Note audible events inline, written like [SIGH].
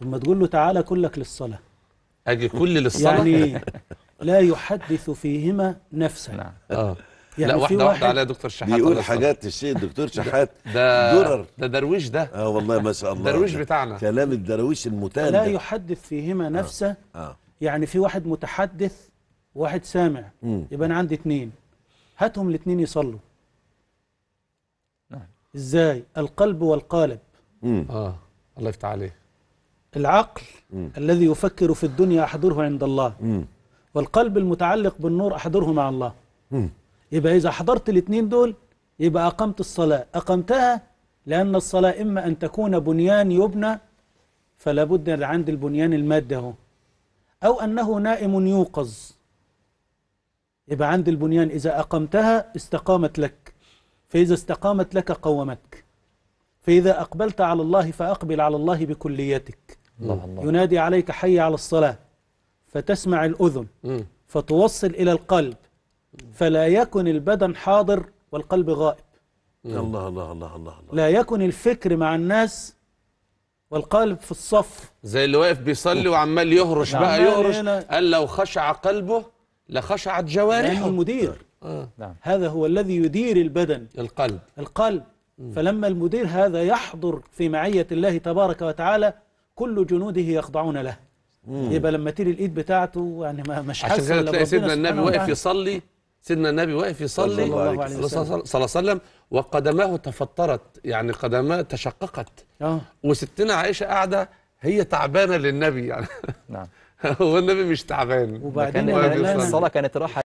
طب ما تقول له تعالى كلك للصلاة أجي كل للصلاة يعني [LAUGHS] لا يحدث فيهما نفسا نعم. آه. يعني لا واحدة واحدة على دكتور شحات بيقول حاجات الشيخ الدكتور شحات ده درر ده درويش ده اه والله ما شاء الله درويش بتاعنا كلام الدرويش المتان لا يحدث فيهما آه. نفسه آه. آه. يعني في واحد متحدث وواحد سامع يبقى انا عندي اثنين هاتهم الاثنين يصلوا نعم ازاي القلب والقالب امم اه الله يفتح عليه العقل م. الذي يفكر في الدنيا أحضره عند الله م. والقلب المتعلق بالنور أحضره مع الله م. يبقى إذا حضرت الاثنين دول يبقى أقمت الصلاة أقمتها لأن الصلاة إما أن تكون بنيان يبنى فلا بد عند البنيان المادة هو أو أنه نائم يوقظ يبقى عند البنيان إذا أقمتها استقامت لك فإذا استقامت لك قومتك فإذا أقبلت على الله فأقبل على الله بكليتك الله الله ينادي عليك حي على الصلاة فتسمع الأذن فتوصل إلى القلب فلا يكن البدن حاضر والقلب غائب الله الله الله الله لا يكن الفكر مع الناس والقلب في الصف زي اللي واقف بيصلي وعمال يهرش نعم. بقى يهرش قال لو خشع قلبه لخشعت جوارحه المدير آه. نعم. نعم. هذا هو الذي يدير البدن القلب القلب فلما المدير هذا يحضر في معية الله تبارك وتعالى كل جنوده يخضعون له يبقى لما تيجي الايد بتاعته يعني مش عشان كده تلاقي سيدنا النبي واقف يصلي سيدنا النبي واقف يصلي صلى الله عليه وسلم وقدماه تفطرت يعني قدماه تشققت اه وستنا عائشه قاعده هي تعبانه للنبي يعني نعم [LAUGHS] والنبي مش تعبان وبعدين الصلاه كانت راحه